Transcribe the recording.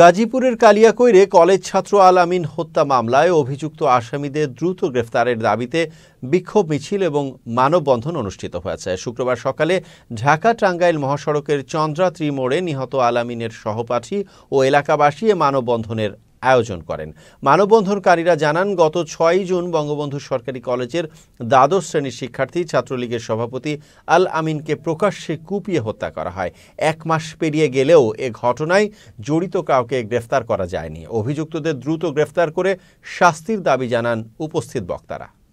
গাজীপুরের কালিয়াকৈরে কলেজ ছাত্র আল আমিন হত্যা মামলায় অভিযুক্ত আসামিদের দ্রুত গ্রেফতারের দাবিতে বিক্ষোভ মিছিল এবং মানববন্ধন অনুষ্ঠিত হয়েছে শুক্রবার সকালে ঢাকা টাঙ্গাইল মহাসড়কের চন্দ্রা ত্রিমোড়ে নিহত আল আমিনের সহপাঠী ও এলাকাবাসী এ মানববন্ধনের আয়োজন করেন মানববন্ধনকারীরা জানান গত ছয় জুন বঙ্গবন্ধু সরকারি কলেজের দ্বাদশ শ্রেণীর শিক্ষার্থী ছাত্রলীগের সভাপতি আল আমিনকে প্রকাশ্যে কুপিয়ে হত্যা করা হয় এক মাস পেরিয়ে গেলেও এ ঘটনায় জড়িত কাউকে গ্রেফতার করা যায়নি অভিযুক্তদের দ্রুত গ্রেফতার করে শাস্তির দাবি জানান উপস্থিত বক্তারা